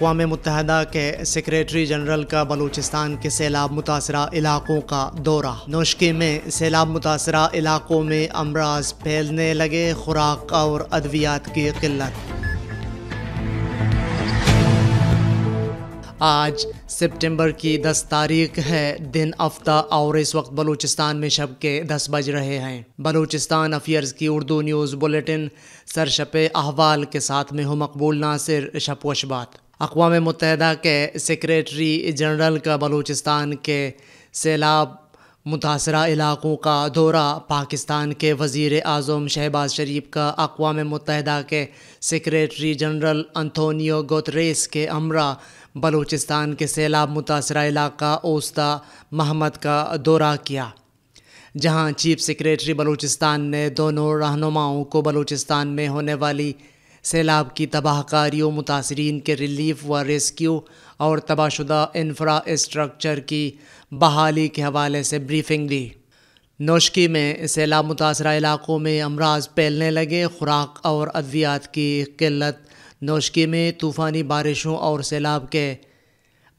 अकवा मुतहदा के secretary general का बलूचिस्तान के सैलाब मुतासर इलाकों का दौरा नौशकी में सैलाब मुतासर इलाकों में अमराज फैलने लगे खुराक और अद्वियात की किल्लत आज सितंबर की 10 तारीख है दिन हफ्ता और इस वक्त बलूचिस्तान में शब के 10 बज रहे हैं बलूचिस्तान अफेयर्स की उर्दू न्यूज़ बुलेटिन सरशप अहवाल के साथ में हूँ मकबूल नासिर शपोशबात अकवा मतहदा के सेक्रेटरी जनरल का बलूचिस्तान के सैलाब मुतासर इलाकों का दौरा पाकिस्तान के वज़ी अजम शहबाज शरीफ का अकवा मतहदा के सेक्रेटरी जनरल अंथोनियो गोतरेस के अमरा बलूचिस्तान के सैलाब मुतासर इलाका ओस्ता महमद का दौरा किया जहाँ चीफ सेक्रेटरी बलूचिस्तान ने दोनों रहनुमाओं को बलूचिस्तान में होने वाली सैलाब की तबाहकारी मुतासरीन के रिलीफ व रेस्क्यू और तबाहशुदा इंफ्रास्ट्रक्चर की बहाली के हवाले से ब्रीफिंग दी नौशकी में सैलाब मुतासर इलाक़ों में अमराज फैलने लगे खुराक और अद्वियात की किल्लत नौशकी में तूफ़ानी बारिशों और सैलाब के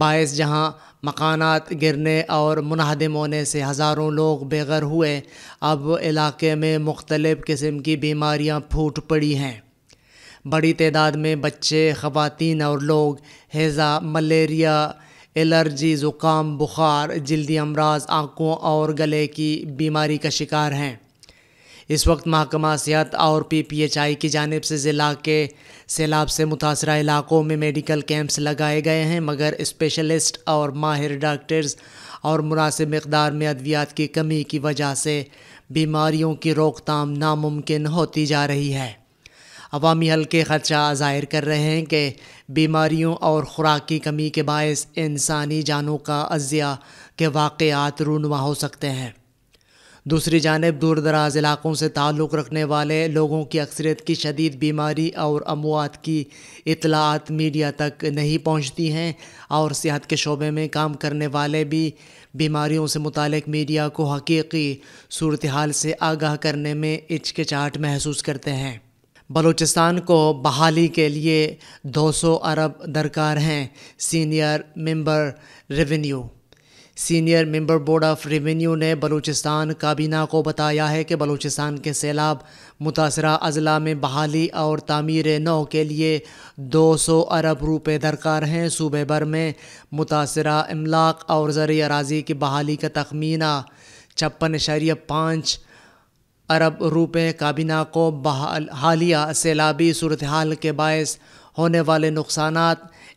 बायस जहां मकानात गिरने और मुनहदम होने से हज़ारों लोग बेघर हुए अब इलाके में मुख्तलिफ़ किस्म की बीमारियां फूट पड़ी हैं बड़ी तादाद में बच्चे ख़वान और लोग हेज़ा मलेरिया एलर्जी ज़ुकाम बुखार जल्दी अमराज आँखों और गले की बीमारी का शिकार हैं इस वक्त महकमा सेहत और पी पी एच आई की जानब से ज़िला के सैलाब से मुतासर इलाकों में मेडिकल कैंप्स लगाए गए हैं मगर इस्पेशलिस्ट और माहिर डॉक्टर्स और मुनासिब मकदार में अद्वियात की कमी की वजह से बीमारियों की रोकथाम नामुमकिन होती जा रही है अवामी हल्के खर्चा ज़ाहिर कर रहे हैं कि बीमारियों और ख़ुराक की कमी के बायस इंसानी जानों का अज्या के वाक़ात रूनमा हो सकते हैं दूसरी जानब दूर दराज इलाकों से ताल्लुक़ रखने वाले लोगों की अक्सरियत की शदीद बीमारी और अमवात की इतलात मीडिया तक नहीं पहुँचती हैं और सेहत के शोबे में काम करने वाले भी बीमारियों से मुतल मीडिया को हकीकी सूरत हाल से आगाह करने में इचकचाहट महसूस करते हैं बलूचिस्तान को बहाली के लिए 200 अरब दरकार हैं senior member revenue senior member board of revenue ने बलूचिस्तान काबीना को बताया है कि बलूचिस्तान के सैलाब मुतासर अजला में बहाली और तमीर नौ के लिए 200 अरब रुपये दरकार हैं सूबे भर में मुतासर अमलाक और ज़र अराजी की बहाली का तखमीना छप्पन इशारिया पाँच अरब रुपये काबीना को हालिया सैलाबी सूरत हाल के बायस होने वाले नुकसान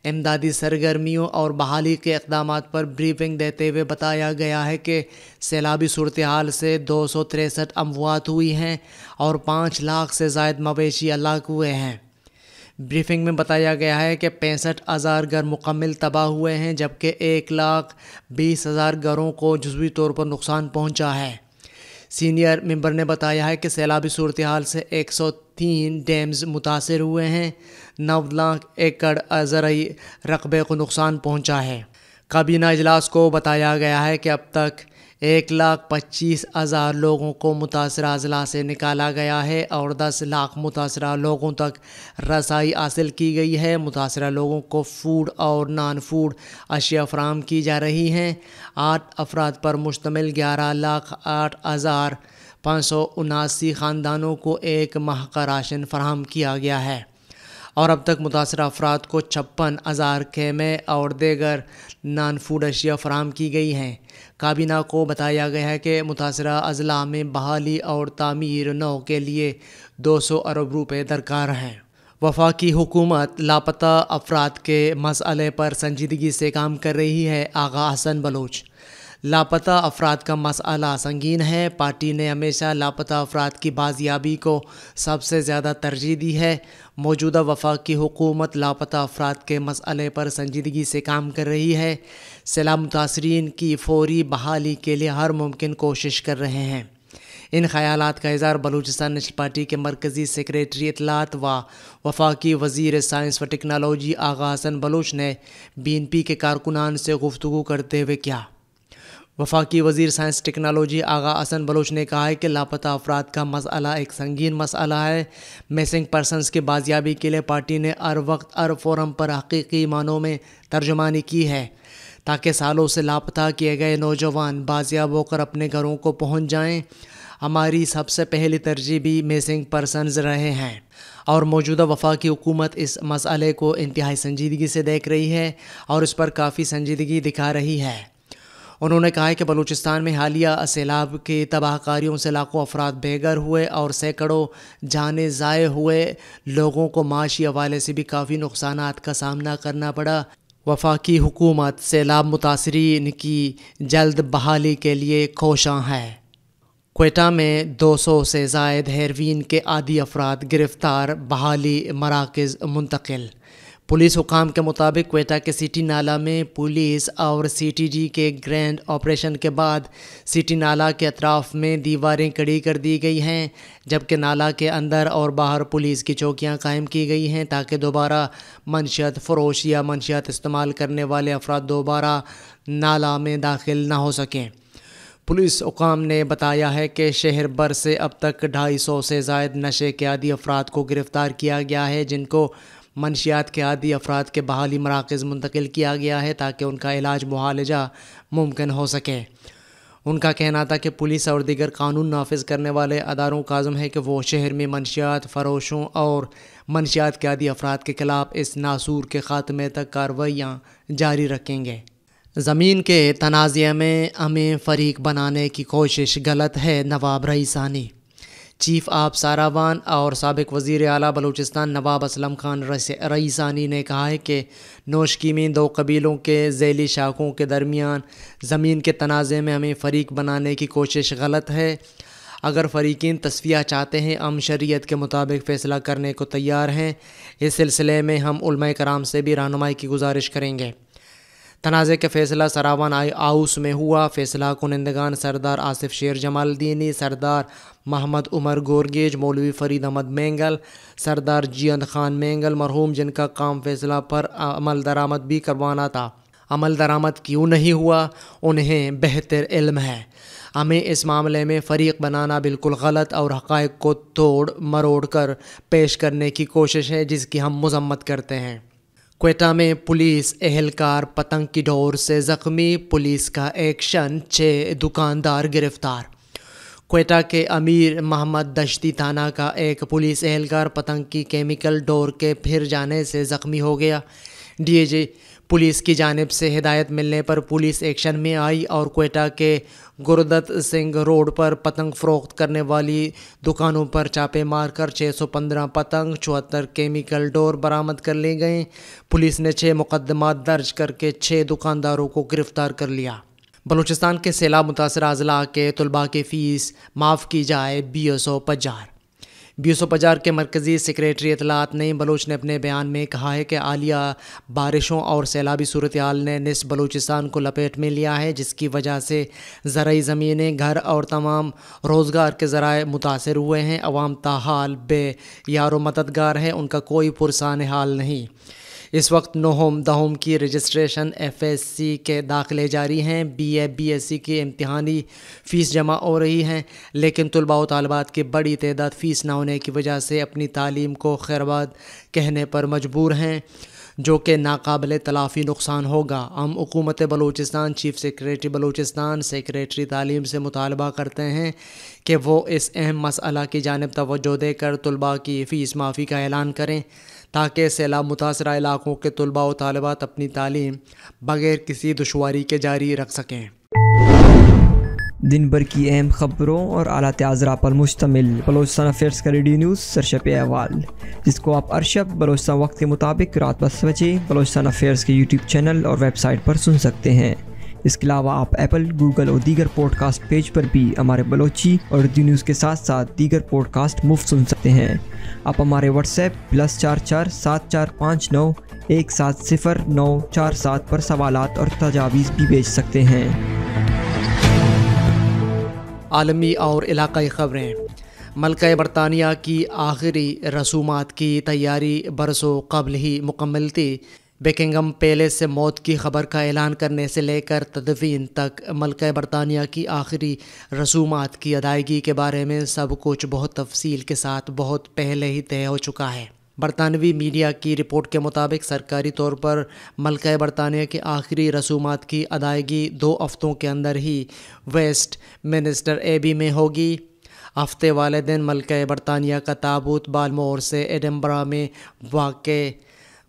इमदादी सरगर्मियों और बहाली के इकदाम पर ब्रीफिंग देते हुए बताया गया है कि सैलाबी सूरत हाल से दो सौ तिरसठ अमवात हुई हैं और पाँच लाख से जायद मवेशी अलाक हुए हैं ब्रीफिंग में बताया गया है कि पैंसठ हज़ार घर मुकम्मल तबाह हुए हैं जबकि एक लाख बीस हज़ार घरों को जजवी तौर पर नुकसान पहुँचा है सीनियर मेंबर ने बताया है कि सैलाबी सूरत हाल से 103 डैम्स मुतासर हुए हैं नौ लाख एकड़ ज़रिए रकबे को नुकसान पहुंचा है काबीना इजलास को बताया गया है कि अब तक एक लाख पच्चीस हज़ार लोगों को मुतासर अजला से निकाला गया है और दस लाख मुतासर लोगों तक रसाई हासिल की गई है मुतासर लोगों को फूड और नान फूड अशिया फ्राहम की जा रही हैं आठ अफराद पर मुश्तमिल ग्यारह लाख आठ हज़ार पाँच सौ उनासी ख़ानदानों को एक माह का राशन फ्राहम किया गया है और अब तक मुतासर अफराद को छप्पन हज़ार खेमे और देगर नान फूड अशिया फराम की गई हैं काबीना को बताया गया है कि मुतासर अजला में बहाली और तामीर नौ के लिए दो सौ अरब रुपये दरकार हैं वफाकी हुकूमत लापता अफराद के मसले पर संजीदगी से काम कर रही है आगा हसन बलोच लापता अफराद का मसला संगीन है पार्टी ने हमेशा लापता अफराद की बाजियाबी को सबसे ज़्यादा तरजीह दी है मौजूदा वफाक की हुकूमत लापता अफराद के मसले पर संजीदगी से काम कर रही है सैलाब मुतासरीन की फौरी बहाली के लिए हर मुमकिन कोशिश कर रहे हैं इन ख्याल का इजहार बलूचिस्तान नेशनल पार्टी के मरकज़ी सेक्रेटरी इतलात व वफाकी वजीर साइंस व टेक्नोलॉजी आगा हसन बलूच ने बी एन पी के कारकुनान से गुफ्तु करते हुए किया वफाकी वजीर साइंस टेक्नोलॉजी आगा असन बलोच ने कहा है कि लापता अफराद का मसला एक संगीन मसला है मिसिंग पर्सनस की बाजियाबी के लिए पार्टी ने अर वक्त अर फोरम पर हकीकी मानों में तर्जमानी की है ताकि सालों से लापता किए गए नौजवान बाजियाब होकर अपने घरों को पहुँच जाएँ हमारी सबसे पहली तरजीह भी मिसिंग पर्सनस रहे हैं और मौजूदा वफाकी हुकूमत इस मसले को इंतहाई संजीदगी से देख रही है और इस पर काफ़ी संजीदगी दिखा रही है उन्होंने कहा कि बलूचिस्तान में हालिया सैलाब के तबाहकारियों से लाखों अफराद बेघर हुए और सैकड़ों जाने ज़ाय हुए लोगों को माशी हवाले से भी काफ़ी नुकसान का सामना करना पड़ा वफाकी हुकूमत सैलाब मुतासरीन की जल्द बहाली के लिए कोशां है कोटा में 200 से जायद हेरवीन के आदि अफराद गिरफ्तार बहाली मराकज़ मुंतकिल पुलिस हुकाम के मुताबिक कोयटा के सिटी नाला में पुलिस और सीटीजी के ग्रैंड ऑपरेशन के बाद सिटी नाला के अतराफ में दीवारें कड़ी कर दी गई हैं जबकि नाला के अंदर और बाहर पुलिस की चौकियां कायम की गई हैं ताकि दोबारा मनशियात फरोश या मनशियात इस्तेमाल करने वाले अफराद दोबारा नाला में दाखिल ना हो सकें पुलिस हुकाम ने बताया है कि शहर भर से अब तक ढाई सौ से जायद नशे के आदि अफराद को गिरफ़्तार किया गया है जिनको मनशियात के आदि अफराद के बहाली मराकज़ मुंतकिल किया गया है ताकि उनका इलाज मुआलजा मुमकिन हो सके उनका कहना था कि पुलिस और दीगर कानून नाफिज करने वाले अदारों का आज़म है कि वो शहर में मनशियात फरोशों और मनशियात के आदि अफराद के खिलाफ इस नासूर के ख़ात्मे तक कार्रवाइयाँ जारी रखेंगे ज़मीन के तनाज़े में हमें फरीक बनाने की कोशिश गलत है नवाब रईसानी चीफ आप सारावान और सबक वज़ी अली बलूचिस्तान नवाब असलम खान रईसानी ने कहा है कि नोश में दो कबीलों के जैली शाखों के दरमियान ज़मीन के तनाज़े में हमें फ़रीक बनाने की कोशिश गलत है अगर फ़रीकिन तस्विया चाहते हैं हम शरीत के मुताबिक फ़ैसला करने को तैयार हैं इस सिलसिले में हम कराम से भी रहनुमाई की गुजारिश करेंगे तनाज़े का फैसला सरावान आई आउस में हुआ फैसला कुनंदगान सरदार आसिफ शेर जमालद्दीनी सरदार महमद उमर गोरगेज मौलवी फरीद अहमद मेंगल सरदार जियंद खान मेंगल मरहूम जिनका काम फैसला पर अमल दरामद भी करवाना था अमल दरामद क्यों नहीं हुआ उन्हें बेहतर इल्म है हमें इस मामले में फ़रीक बनाना बिल्कुल गलत और हकायक को तोड़ मरोड़ कर पेश करने की कोशिश है जिसकी हम मजम्मत करते हैं कोयटा में पुलिस एहलकार पतंग की डोर से जख्मी पुलिस का एक्शन छः दुकानदार गिरफ्तार कोयटा के अमीर मोहम्मद दश्ती थाना का एक पुलिस एहलकार पतंग की केमिकल डोर के फिर जाने से जख्मी हो गया डीएजी पुलिस की जानब से हिदायत मिलने पर पुलिस एक्शन में आई और कोयटा के गुरदत्त सिंह रोड पर पतंग फ़रोख्त करने वाली दुकानों पर छापे मारकर 615 पतंग चौहत्तर केमिकल डोर बरामद कर लिए गए पुलिस ने छः मुकदमा दर्ज करके छः दुकानदारों को गिरफ़्तार कर लिया बलूचिस्तान के सैलाब मुतासर अजला के तलबा की फ़ीस माफ़ की जाए बी एस ओ पजार बीसो बाज़ार के मरकज़ी सेक्रेटरी इतलात नईम बलोच ने अपने बयान में कहा है कि आलिया बारिशों और सैलाबी सूरत हाल ने नस्ब बलूचिस्तान को लपेट में लिया है जिसकी वजह से ज़रूरी ज़मीनें घर और तमाम रोज़गार के ज़राए मुतासर हुए हैं अवाम ताहाल बे यार मददगार हैं उनका कोई पुरसान हाल नहीं इस वक्त नोहम दहोम की रजिस्ट्रेशन एफएससी के दाखिले जारी हैं बीए बीएससी की इम्तहानी फ़ीस जमा हो रही हैं लेकिन तलबा तलबात की बड़ी तदाद फ़ीस ना होने की वजह से अपनी तालीम को खैरबाद कहने पर मजबूर हैं जो कि नाकबिल तलाफ़ी नुकसान होगा हम हुकूमत Balochistan chief secretary Balochistan secretary तालीम से मुतालबा करते हैं कि वो इस अहम मसला की जानब तोजो देकर तलबा की फ़ीस माफ़ी का ऐलान करें ताकि सैलाब मुतासर इलाकों के तलबा व तलबात अपनी तालीम बग़ैर किसी दुशारी के जारी रख सकें दिन भर की अहम खबरों और आला आजरा पर मुश्तमिल बलोचस्तान अफेयर्स का रेडियो न्यूज़ सरशप अहवाल जिसको आप अरशब बलोचस्तान वक्त के मुताबिक रात दस बजे बलोचस्तान अफेयर्स के यूट्यूब चैनल और वेबसाइट पर सुन सकते हैं इसके अलावा आप एप्पल गूगल और दीगर पॉडकास्ट पेज पर भी हमारे बलोची और उर्दू न्यूज़ के साथ साथ दीगर पॉडकास्ट मुफ्त सुन सकते हैं आप हमारे व्हाट्सएप प्लस चार चार सात चार पाँच नौ एक सात सिफर नौ चार सात पर सवाल और तजावीज़ भी भेज सकते हैं आलमी और इलाकई ख़बरें मलक बरतानिया की आखिरी रसूमात की तैयारी बरसों कबल ही मुकम्मल थी बेकिंगम पैलेस से मौत की खबर का ऐलान करने से लेकर तदवीन तक मलक बरतानिया की आखिरी रसूमात की अदायगी के बारे में सब कुछ बहुत तफसील के साथ बहुत पहले ही तय हो चुका है बरतानवी मीडिया की रिपोर्ट के मुताबिक सरकारी तौर पर मलक बरतानिया की आखिरी रसूमात की अदायगी दो हफ्तों के अंदर ही वेस्ट मिनिस्टर एबी में होगी हफ्ते वाले दिन मलक बरतानिया का ताबूत बालमोर से एडम्बरा में वाक़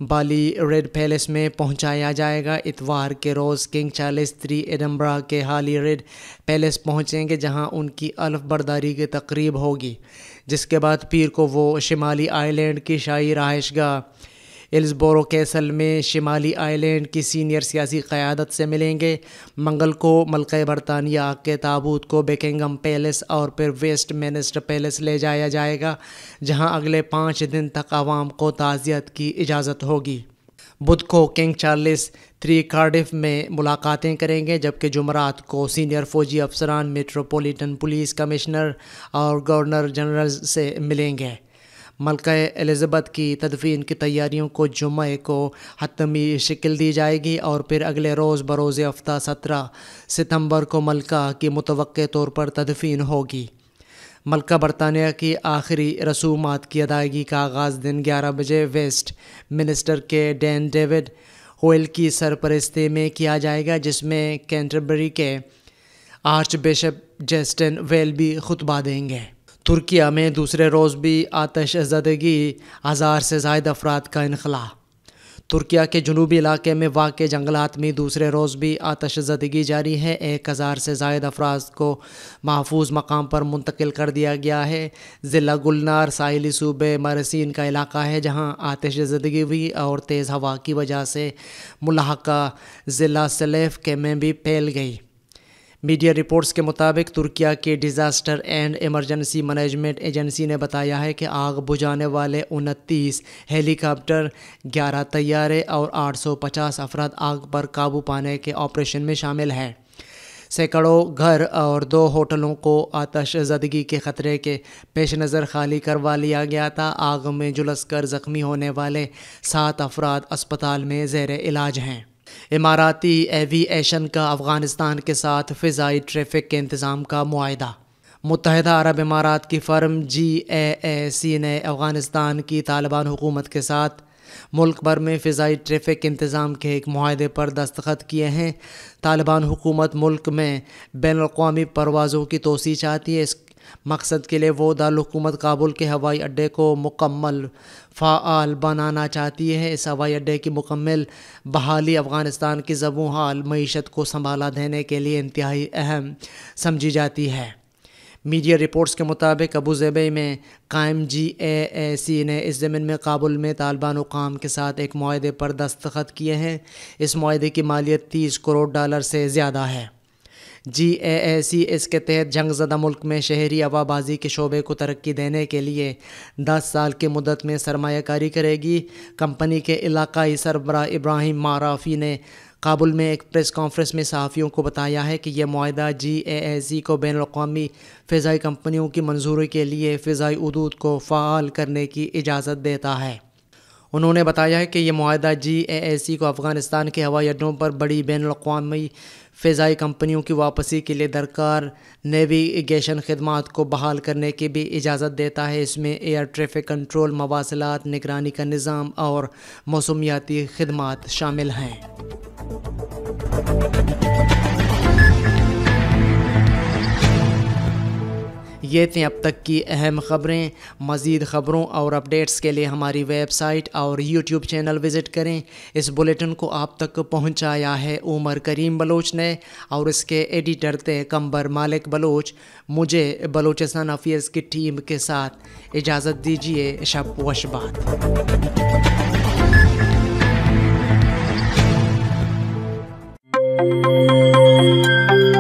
बाली रेड पैलेस में पहुंचाया जाएगा इतवार के रोज़ किंग चार्ल्स थ्री एडम्बरा के हाली रेड पैलेस पहुंचेंगे जहां उनकी अल्फ बर्दारी की तकरीब होगी जिसके बाद पीर को वो शिमाली आइलैंड की शाही रहाइश एल्सबोरो कैसल में शिमाली आइलैंड की सीनियर सियासी क़्यादत से मिलेंगे मंगल को मलक बरतानिया के ताबूत को बेकिंगम पैलेस और फिर वेस्ट मिनिस्टर पैलेस ले जाया जाएगा जहां अगले पाँच दिन तक आवाम को ताज़ियत की इजाज़त होगी बुध को किंग चार्लिस थ्री कार्डिफ में मुलाकातें करेंगे जबकि जुमरात को सीनियर फौजी अफसरान मेट्रोपॉलिटन पुलिस कमिश्नर और गवर्नर जनरल से मिलेंगे मलका एलिज़बेथ की तदफीन की तैयारियों को जुमे को हतमी शिकल दी जाएगी और फिर अगले रोज़ बरोज़ हफ्ता सत्रह सितंबर को मलका की मुतव तौर पर तदफीन होगी मलका बरतानिया की आखिरी रसूमात की अदायगी का आगाज़ दिन ग्यारह बजे वेस्ट मिनिस्टर के डैन डेविड होल की सरपरस्ती में किया जाएगा जिसमें कैंटरबरी के आर्च बिशप जस्टिन वेल भी खुतबा देंगे तुर्किया में दूसरे रोज़ भी आतश ज़दगी हज़ार से जायद अफराद का इनखला तुर्किया के जनूबी इलाके में वाक़ जंगलात में दूसरे रोज़ भी आतश ज़दगी जारी है एक हज़ार से जायद अफराज को महफूज मकाम पर मुंतकिल कर दिया गया है ज़िला गुलनार साहली सूबे मरसिन का इलाका है जहाँ आतश ज़दगी हुई और तेज़ हवा की वजह से मुलाका ज़िला सलेफ के में भी फैल गई मीडिया रिपोर्ट्स के मुताबिक तुर्किया के disaster and emergency management agency ने बताया है कि आग बुझाने वाले उनतीस हेलीकॉप्टर 11 तैयारे और 850 अफराद आग पर काबू पाने के ऑपरेशन में शामिल हैं सैकड़ों घर और दो होटलों को आतश जदगी के ख़तरे के पेश नज़र खाली करवा लिया गया था आग में जुलस कर ज़ख्मी होने वाले सात अफराद अस्पताल में जेर इलाज हैं इमाराती एविएशन का अफगानिस्तान के साथ फिजाई ट्रैफिक के इंतज़ाम का माहा मुतहदा अरब इमारात की फ़र्म जी ए ए सी ने अफ़गानिस्तान की तालिबान हुकूमत के साथ मुल्क भर में फ़ाई ट्रैफिक इंतज़ाम के एक माहदे पर दस्तखत किए हैं तालिबान हुकूमत मुल्क में बैन अवी परवाज़ों की तोसी चाहती है इस मकसद के लिए वो दारकूमत काबुल के हवाई अड्डे को मुकम्मल फ़ाल बनाना चाहती है इस हवाई अड्डे की मुकम्मल बहाली अफ़गानिस्तान की जबों हाल मीशत को संभाला देने के लिए इंतहाई अहम समझी जाती है मीडिया रिपोर्ट्स के मुताबिक अबू में कायम जी ए ए सी ने इस ज़मीन में काबुल में तालिबान हुकाम के साथ एक माहे पर दस्तखत किए हैं इस माहे की मालियत तीस करोड़ डॉलर से ज़्यादा है जी ए ए सी एस के तहत जंग जदा मुल्क में शहरी आवाबाजी के शोबे को तरक्की देने के लिए दस साल की मदद में सरमाकारी करेगी कंपनी के इलाकाई सरबरा इब्राहिम माराफी ने काबुल में एक प्रेस कॉन्फ्रेंस में सहाफ़ियों को बताया है कि यह माहा जी ए सी को बैन अवी फ़ाई कंपनियों की मंजूरी के लिए फ़ाई उदूद को फ़ाल करने की इजाज़त देता है उन्होंने बताया है कि ये माह जी ए सी को अफ़गानिस्तान के हवाई अड्डों पर बड़ी बैन अवी फ़ज़ाई कंपनियों की वापसी के लिए दरकार नेविगेशन खदमात को बहाल करने की भी इजाज़त देता है इसमें एयर ट्रैफिक कंट्रोल मवासलत निगरानी का निज़ाम और मौसमियाती खदमात शामिल हैं ये थी अब तक की अहम ख़बरें मज़ीद ख़बरों और अपडेट्स के लिए हमारी वेबसाइट और यूट्यूब चैनल विज़िट करें इस बुलेटिन को आप तक पहुंचाया है उमर करीम बलोच ने और इसके एडिटर थे कंबर मालिक बलोच मुझे बलोचिस्तान अफेयर्स की टीम के साथ इजाज़त दीजिए शब वशबाद Música